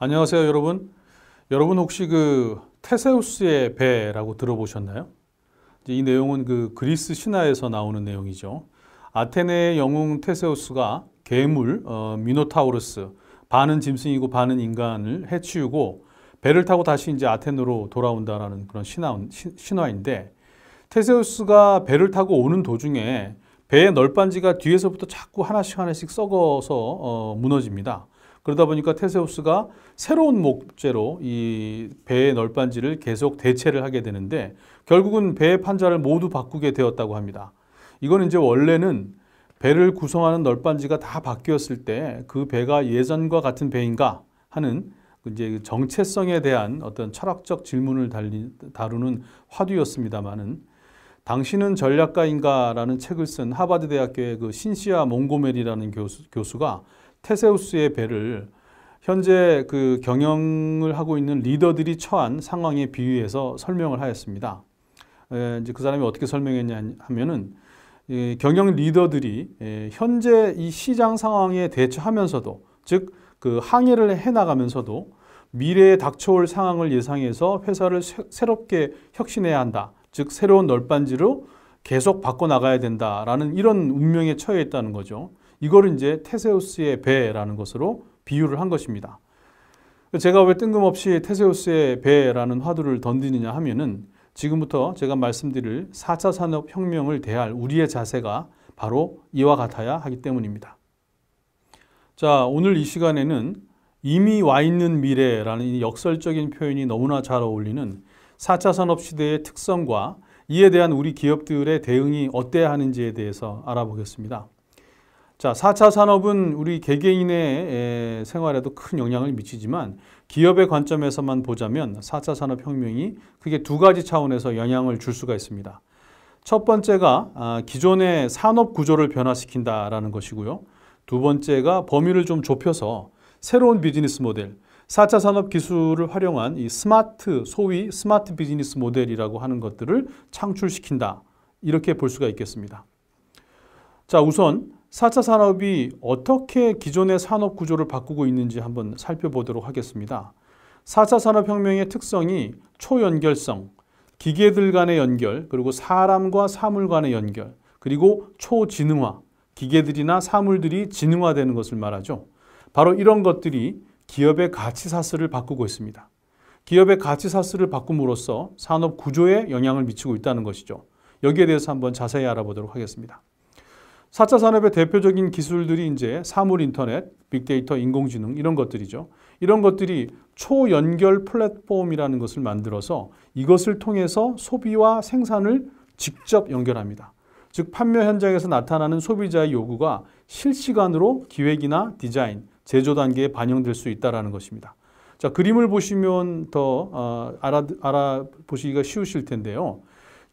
안녕하세요, 여러분. 여러분 혹시 그 테세우스의 배라고 들어보셨나요? 이 내용은 그 그리스 신화에서 나오는 내용이죠. 아테네의 영웅 테세우스가 괴물 어, 미노타우로스 반은 짐승이고 반은 인간을 해치우고 배를 타고 다시 이제 아테네로 돌아온다라는 그런 신화, 신화인데 테세우스가 배를 타고 오는 도중에 배의 널빤지가 뒤에서부터 자꾸 하나씩 하나씩 썩어서 어, 무너집니다. 그러다 보니까 테세우스가 새로운 목재로 이 배의 널빤지를 계속 대체를 하게 되는데 결국은 배의 판자를 모두 바꾸게 되었다고 합니다. 이건 이제 원래는 배를 구성하는 널빤지가 다 바뀌었을 때 그 배가 예전과 같은 배인가 하는 이제 그 정체성에 대한 어떤 철학적 질문을 달리, 다루는 화두였습니다만은 당신은 전략가인가라는 책을 쓴 하버드 대학교의 그 신시아 몽고멜이라는 교수, 교수가 테세우스의 배를 현재 그 경영을 하고 있는 리더들이 처한 상황에 비유해서 설명을 하였습니다. 이제 그 사람이 어떻게 설명했냐 하면은 경영 리더들이 현재 이 시장 상황에 대처하면서도 즉 그 항해를 해나가면서도 미래에 닥쳐올 상황을 예상해서 회사를 새롭게 혁신해야 한다. 즉 새로운 널빤지로 계속 바꿔나가야 된다라는 이런 운명에 처해 있다는 거죠. 이걸 이제 테세우스의 배라는 것으로 비유를 한 것입니다. 제가 왜 뜬금없이 테세우스의 배라는 화두를 던지느냐 하면은 지금부터 제가 말씀드릴 4차 산업혁명을 대할 우리의 자세가 바로 이와 같아야 하기 때문입니다. 자, 오늘 이 시간에는 이미 와 있는 미래라는 역설적인 표현이 너무나 잘 어울리는 4차 산업시대의 특성과 이에 대한 우리 기업들의 대응이 어때야 하는지에 대해서 알아보겠습니다. 자, 4차 산업은 우리 개개인의 생활에도 큰 영향을 미치지만 기업의 관점에서만 보자면 4차 산업 혁명이 크게 두 가지 차원에서 영향을 줄 수가 있습니다. 첫 번째가 아, 기존의 산업 구조를 변화시킨다라는 것이고요. 두 번째가 범위를 좀 좁혀서 새로운 비즈니스 모델, 4차 산업 기술을 활용한 이 스마트, 소위 스마트 비즈니스 모델이라고 하는 것들을 창출시킨다. 이렇게 볼 수가 있겠습니다. 자, 우선 4차 산업이 어떻게 기존의 산업 구조를 바꾸고 있는지 한번 살펴보도록 하겠습니다. 4차 산업혁명의 특성이 초연결성, 기계들 간의 연결, 그리고 사람과 사물 간의 연결, 그리고 초지능화, 기계들이나 사물들이 지능화되는 것을 말하죠. 바로 이런 것들이 기업의 가치사슬을 바꾸고 있습니다. 기업의 가치사슬을 바꿈으로써 산업 구조에 영향을 미치고 있다는 것이죠. 여기에 대해서 한번 자세히 알아보도록 하겠습니다. 4차 산업의 대표적인 기술들이 이제 사물 인터넷, 빅데이터, 인공지능 이런 것들이죠. 이런 것들이 초연결 플랫폼이라는 것을 만들어서 이것을 통해서 소비와 생산을 직접 연결합니다. 즉 판매 현장에서 나타나는 소비자의 요구가 실시간으로 기획이나 디자인, 제조 단계에 반영될 수 있다는 것입니다. 자 그림을 보시면 더 어, 알아, 알아보시기가 쉬우실 텐데요.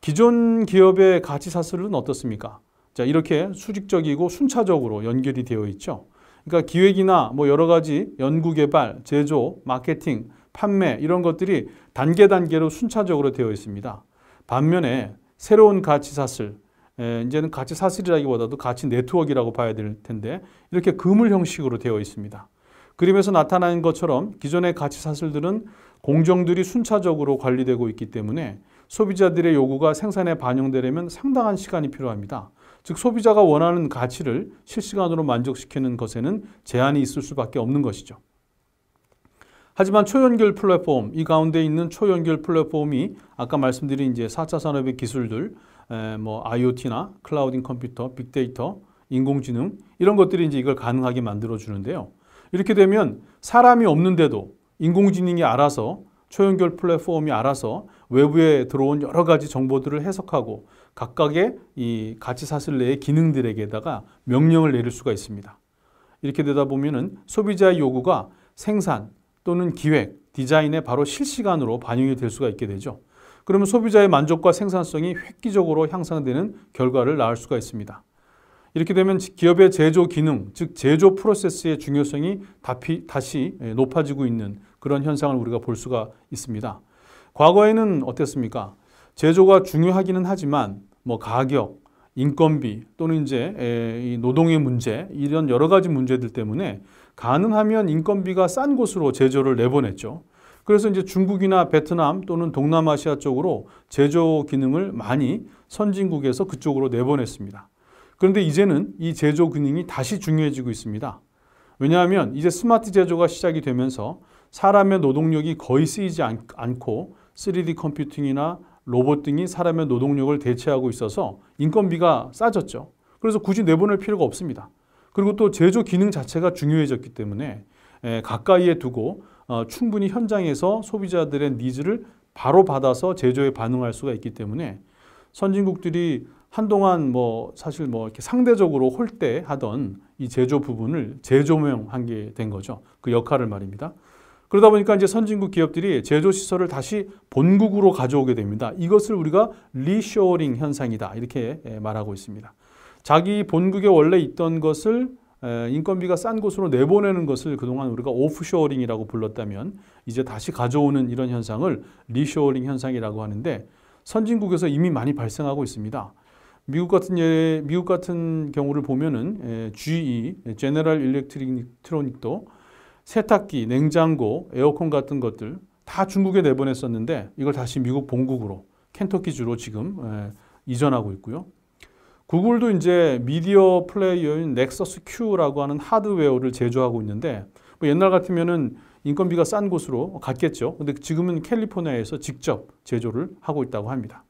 기존 기업의 가치 사슬은 어떻습니까? 자, 이렇게 수직적이고 순차적으로 연결이 되어 있죠. 그러니까 기획이나 뭐 여러 가지 연구 개발, 제조, 마케팅, 판매 이런 것들이 단계 단계로 순차적으로 되어 있습니다. 반면에 새로운 가치 사슬, 예, 이제는 가치 사슬이라기보다도 가치 네트워크라고 봐야 될 텐데 이렇게 그물 형식으로 되어 있습니다. 그림에서 나타난 것처럼 기존의 가치 사슬들은 공정들이 순차적으로 관리되고 있기 때문에 소비자들의 요구가 생산에 반영되려면 상당한 시간이 필요합니다. 즉 소비자가 원하는 가치를 실시간으로 만족시키는 것에는 제한이 있을 수밖에 없는 것이죠. 하지만 초연결 플랫폼, 이 가운데 있는 초연결 플랫폼이 아까 말씀드린 이제 4차 산업의 기술들, 에, 뭐 IoT나 클라우딩 컴퓨터, 빅데이터, 인공지능 이런 것들이 이제 이걸 가능하게 만들어 주는데요. 이렇게 되면 사람이 없는데도 인공지능이 알아서 초연결 플랫폼이 알아서 외부에 들어온 여러 가지 정보들을 해석하고 각각의 이 가치 사슬 내의 기능들에게다가 명령을 내릴 수가 있습니다. 이렇게 되다 보면은 소비자의 요구가 생산 또는 기획, 디자인에 바로 실시간으로 반영이 될 수가 있게 되죠. 그러면 소비자의 만족과 생산성이 획기적으로 향상되는 결과를 낳을 수가 있습니다. 이렇게 되면 기업의 제조 기능, 즉 제조 프로세스의 중요성이 다시 예, 높아지고 있는 그런 현상을 우리가 볼 수가 있습니다. 과거에는 어땠습니까? 제조가 중요하기는 하지만 뭐 가격, 인건비 또는 이제 노동의 문제 이런 여러 가지 문제들 때문에 가능하면 인건비가 싼 곳으로 제조를 내보냈죠. 그래서 이제 중국이나 베트남 또는 동남아시아 쪽으로 제조 기능을 많이 선진국에서 그쪽으로 내보냈습니다. 그런데 이제는 이 제조 기능이 다시 중요해지고 있습니다. 왜냐하면 이제 스마트 제조가 시작이 되면서 사람의 노동력이 거의 쓰이지 않고 3D 컴퓨팅이나 로봇 등이 사람의 노동력을 대체하고 있어서 인건비가 싸졌죠. 그래서 굳이 내보낼 필요가 없습니다. 그리고 또 제조 기능 자체가 중요해졌기 때문에 가까이에 두고 어, 충분히 현장에서 소비자들의 니즈를 바로 받아서 제조에 반응할 수가 있기 때문에 선진국들이 한동안 뭐 사실 뭐 이렇게 상대적으로 홀대 하던 이 제조 부분을 제조명한 게된 거죠. 그 역할을 말입니다. 그러다 보니까 이제 선진국 기업들이 제조 시설을 다시 본국으로 가져오게 됩니다. 이것을 우리가 리쇼링 현상이다 이렇게 예, 말하고 있습니다. 자기 본국에 원래 있던 것을 인건비가 싼 곳으로 내보내는 것을 그동안 우리가 오프쇼어링이라고 불렀다면 이제 다시 가져오는 이런 현상을 리쇼어링 현상이라고 하는데 선진국에서 이미 많이 발생하고 있습니다. 미국 같은 예 미국 같은 경우를 보면은 GE, 제너럴 일렉트로닉도 세탁기, 냉장고, 에어컨 같은 것들 다 중국에 내보냈었는데 이걸 다시 미국 본국으로 켄터키주로 지금 예, 이전하고 있고요. 구글도 이제 미디어 플레이어인 넥서스 Q라고 하는 하드웨어를 제조하고 있는데 뭐 옛날 같으면은 인건비가 싼 곳으로 갔겠죠. 근데 지금은 캘리포니아에서 직접 제조를 하고 있다고 합니다.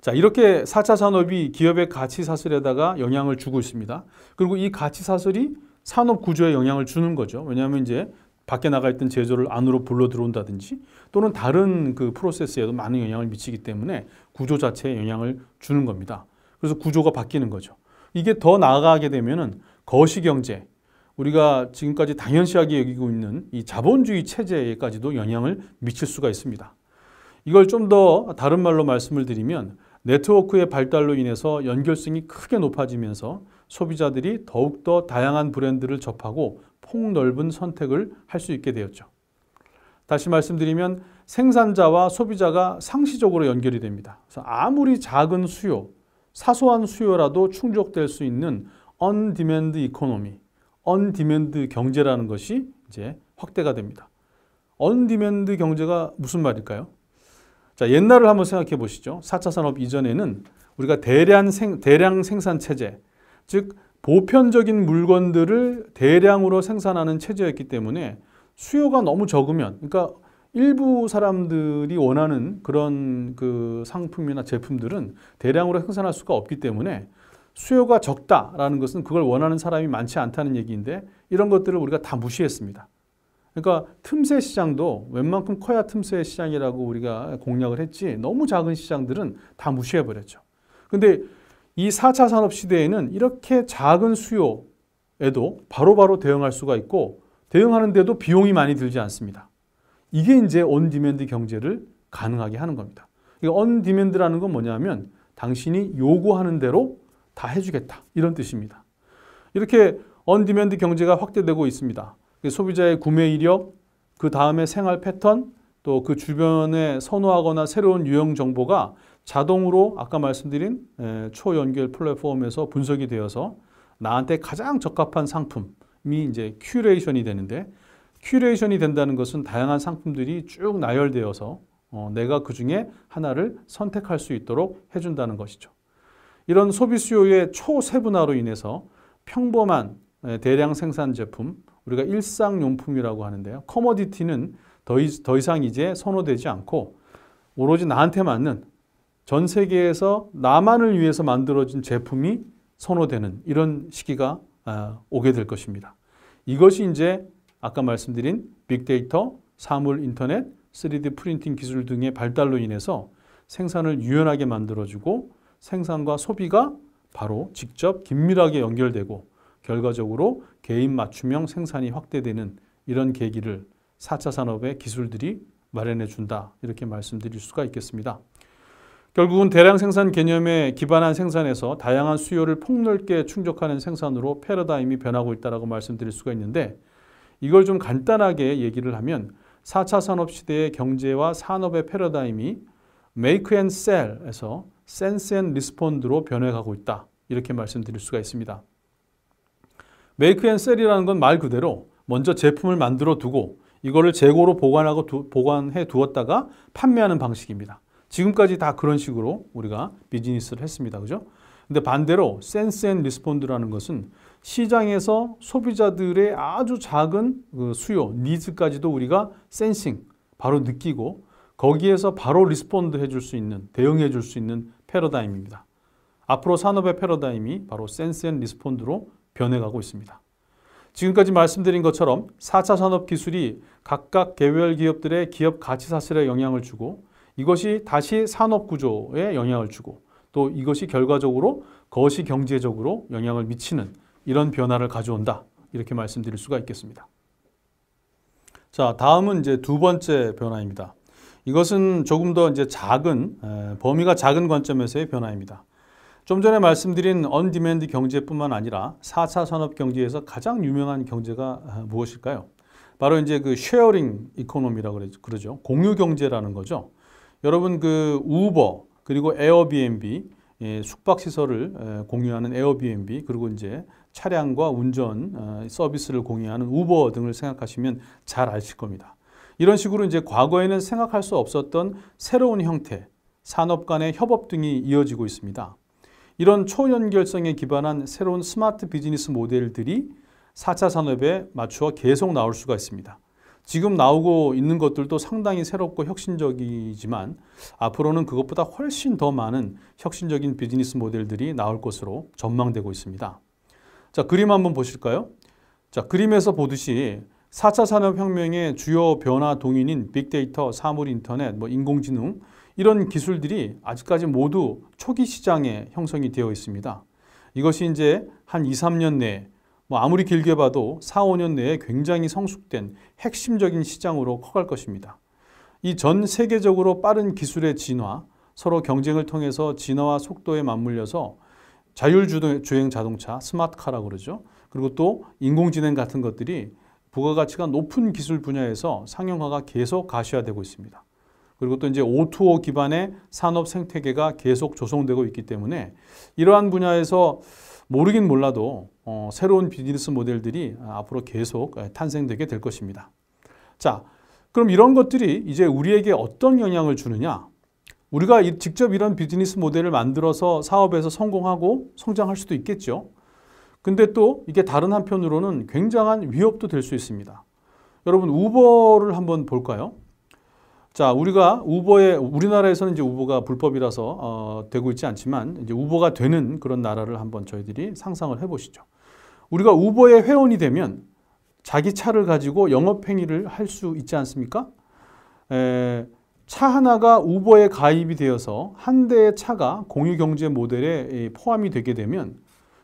자, 이렇게 4차 산업이 기업의 가치 사슬에다가 영향을 주고 있습니다. 그리고 이 가치 사슬이 산업 구조에 영향을 주는 거죠. 왜냐하면 이제 밖에 나가 있던 제조를 안으로 불러 들어온다든지 또는 다른 그 프로세스에도 많은 영향을 미치기 때문에 구조 자체에 영향을 주는 겁니다. 그래서 구조가 바뀌는 거죠. 이게 더 나아가게 되면은 거시경제, 우리가 지금까지 당연시하게 여기고 있는 이 자본주의 체제에까지도 영향을 미칠 수가 있습니다. 이걸 좀 더 다른 말로 말씀을 드리면 네트워크의 발달로 인해서 연결성이 크게 높아지면서 소비자들이 더욱더 다양한 브랜드를 접하고 폭넓은 선택을 할 수 있게 되었죠. 다시 말씀드리면 생산자와 소비자가 상시적으로 연결이 됩니다. 그래서 아무리 작은 수요, 사소한 수요라도 충족될 수 있는 언디맨드 이코노미, 언디맨드 경제라는 것이 이제 확대가 됩니다. 언디맨드 경제가 무슨 말일까요? 자, 옛날을 한번 생각해 보시죠. 4차 산업 이전에는 우리가 대량, 생, 대량 생산 체제, 즉 보편적인 물건들을 대량으로 생산하는 체제였기 때문에 수요가 너무 적으면 그러니까 일부 사람들이 원하는 그런 그 상품이나 제품들은 대량으로 생산할 수가 없기 때문에 수요가 적다라는 것은 그걸 원하는 사람이 많지 않다는 얘기인데 이런 것들을 우리가 다 무시했습니다. 그러니까 틈새 시장도 웬만큼 커야 틈새 시장이라고 우리가 공략을 했지 너무 작은 시장들은 다 무시해버렸죠. 근데 이 4차 산업 시대에는 이렇게 작은 수요에도 바로바로 대응할 수가 있고 대응하는데도 비용이 많이 들지 않습니다. 이게 이제 온디맨드 경제를 가능하게 하는 겁니다. 이 온디맨드라는 건 뭐냐면 당신이 요구하는 대로 다 해주겠다 이런 뜻입니다. 이렇게 언디맨드 경제가 확대되고 있습니다. 그 소비자의 구매 이력, 그 다음에 생활 패턴, 또 그 주변에 선호하거나 새로운 유형 정보가 자동으로 아까 말씀드린 초연결 플랫폼에서 분석이 되어서 나한테 가장 적합한 상품이 이제 큐레이션이 되는데 큐레이션이 된다는 것은 다양한 상품들이 쭉 나열되어서 어, 내가 그 중에 하나를 선택할 수 있도록 해준다는 것이죠. 이런 소비 수요의 초세분화로 인해서 평범한 대량 생산 제품, 우리가 일상용품이라고 하는데요. 커머디티는 더, 이, 더 이상 이제 선호되지 않고 오로지 나한테 맞는 전 세계에서 나만을 위해서 만들어진 제품이 선호되는 이런 시기가 아, 오게 될 것입니다. 이것이 이제 아까 말씀드린 빅데이터, 사물 인터넷, 3D 프린팅 기술 등의 발달로 인해서 생산을 유연하게 만들어주고 생산과 소비가 바로 직접 긴밀하게 연결되고 결과적으로 개인 맞춤형 생산이 확대되는 이런 계기를 4차 산업의 기술들이 마련해 준다 이렇게 말씀드릴 수가 있겠습니다. 결국은 대량 생산 개념에 기반한 생산에서 다양한 수요를 폭넓게 충족하는 생산으로 패러다임이 변하고 있다고 말씀드릴 수가 있는데 이걸 좀 간단하게 얘기를 하면 4차 산업시대의 경제와 산업의 패러다임이 make and sell에서 sense and respond로 변해가고 있다. 이렇게 말씀드릴 수가 있습니다. make and sell이라는 건 말 그대로 먼저 제품을 만들어 두고 이거를 재고로 보관하고 두, 보관해 두었다가 판매하는 방식입니다. 지금까지 다 그런 식으로 우리가 비즈니스를 했습니다. 그죠? 근데 반대로 센스 앤 리스폰드라는 것은 시장에서 소비자들의 아주 작은 그 수요, 니즈까지도 우리가 센싱, 바로 느끼고 거기에서 바로 리스폰드 해줄 수 있는, 대응해 줄 수 있는 패러다임입니다. 앞으로 산업의 패러다임이 바로 센스 앤 리스폰드로 변해가고 있습니다. 지금까지 말씀드린 것처럼 4차 산업 기술이 각각 개별 기업들의 기업 가치 사슬에 영향을 주고 이것이 다시 산업 구조에 영향을 주고 또 이것이 결과적으로 거시 경제적으로 영향을 미치는 이런 변화를 가져온다. 이렇게 말씀드릴 수가 있겠습니다. 자, 다음은 이제 두 번째 변화입니다. 이것은 조금 더 이제 작은 범위가 작은 관점에서의 변화입니다. 좀 전에 말씀드린 언디맨드 경제뿐만 아니라 4차 산업 경제에서 가장 유명한 경제가 아, 무엇일까요? 바로 이제 그 쉐어링 이코노미라고 그러죠. 공유 경제라는 거죠. 여러분 그 우버 그리고 에어비앤비 예, 숙박 시설을 공유하는 에어비앤비 그리고 이제 차량과 운전 어, 서비스를 공유하는 우버 등을 생각하시면 잘 아실 겁니다. 이런 식으로 이제 과거에는 생각할 수 없었던 새로운 형태, 산업 간의 협업 등이 이어지고 있습니다. 이런 초연결성에 기반한 새로운 스마트 비즈니스 모델들이 4차 산업에 맞추어 계속 나올 수가 있습니다. 지금 나오고 있는 것들도 상당히 새롭고 혁신적이지만 앞으로는 그것보다 훨씬 더 많은 혁신적인 비즈니스 모델들이 나올 것으로 전망되고 있습니다. 자, 그림 한번 보실까요? 자, 그림에서 보듯이 4차 산업혁명의 주요 변화 동인인 빅데이터, 사물 인터넷, 뭐 인공지능 이런 기술들이 아직까지 모두 초기 시장에 형성이 되어 있습니다. 이것이 이제 한 2, 3년 내에 뭐 아무리 길게 봐도 4, 5년 내에 굉장히 성숙된 핵심적인 시장으로 커갈 것입니다. 이 전 세계적으로 빠른 기술의 진화, 서로 경쟁을 통해서 진화와 속도에 맞물려서 자율주행 자동차, 스마트카라 그러죠. 그리고 또 인공지능 같은 것들이 부가가치가 높은 기술 분야에서 상용화가 계속 가시화되고 있습니다. 그리고 또 이제 O2O 기반의 산업 생태계가 계속 조성되고 있기 때문에 이러한 분야에서 모르긴 몰라도 어, 새로운 비즈니스 모델들이 앞으로 계속 탄생되게 될 것입니다. 자, 그럼 이런 것들이 이제 우리에게 어떤 영향을 주느냐? 우리가 직접 이런 비즈니스 모델을 만들어서 사업에서 성공하고 성장할 수도 있겠죠. 근데 또 이게 다른 한편으로는 굉장한 위협도 될 수 있습니다. 여러분 우버를 한번 볼까요? 자, 우리가 우버에 우리나라에서는 이제 우버가 불법이라서 어, 되고 있지 않지만 이제 우버가 되는 그런 나라를 한번 저희들이 상상을 해보시죠. 우리가 우버의 회원이 되면 자기 차를 가지고 영업 행위를 할 수 있지 않습니까? 에, 차 하나가 우버에 가입이 되어서 한 대의 차가 공유 경제 모델에 포함이 되게 되면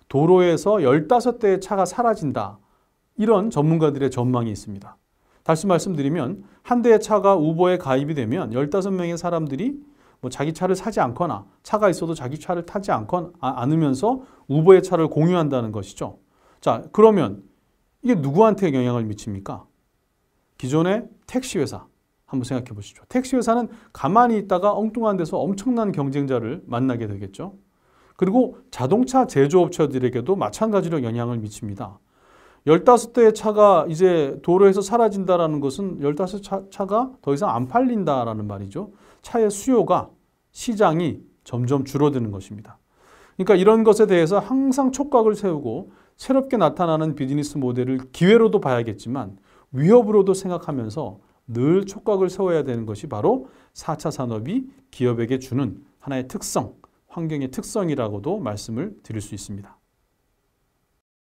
도로에서 15대의 차가 사라진다. 이런 전문가들의 전망이 있습니다. 다시 말씀드리면 한 대의 차가 우버에 가입이 되면 15명의 사람들이 뭐 자기 차를 사지 않거나 차가 있어도 자기 차를 타지 않건, 아, 않으면서 우버의 차를 공유한다는 것이죠. 자 그러면 이게 누구한테 영향을 미칩니까? 기존의 택시회사 한번 생각해 보시죠. 택시회사는 가만히 있다가 엉뚱한 데서 엄청난 경쟁자를 만나게 되겠죠. 그리고 자동차 제조업체들에게도 마찬가지로 영향을 미칩니다. 1 5 대의 차가 이제 도로에서 사라진다라는 것은 열다섯 차가 더 이상 안 팔린다라는 말이죠. 차의 수요가 시장이 점점 줄어드는 것입니다. 그러니까 이런 것에 대해서 항상 촉각을 세우고 새롭게 나타나는 비즈니스 모델을 기회로도 봐야겠지만 위협으로도 생각하면서 늘 촉각을 세워야 되는 것이 바로 4차 산업이 기업에게 주는 하나의 특성, 환경의 특성이라고도 말씀을 드릴 수 있습니다.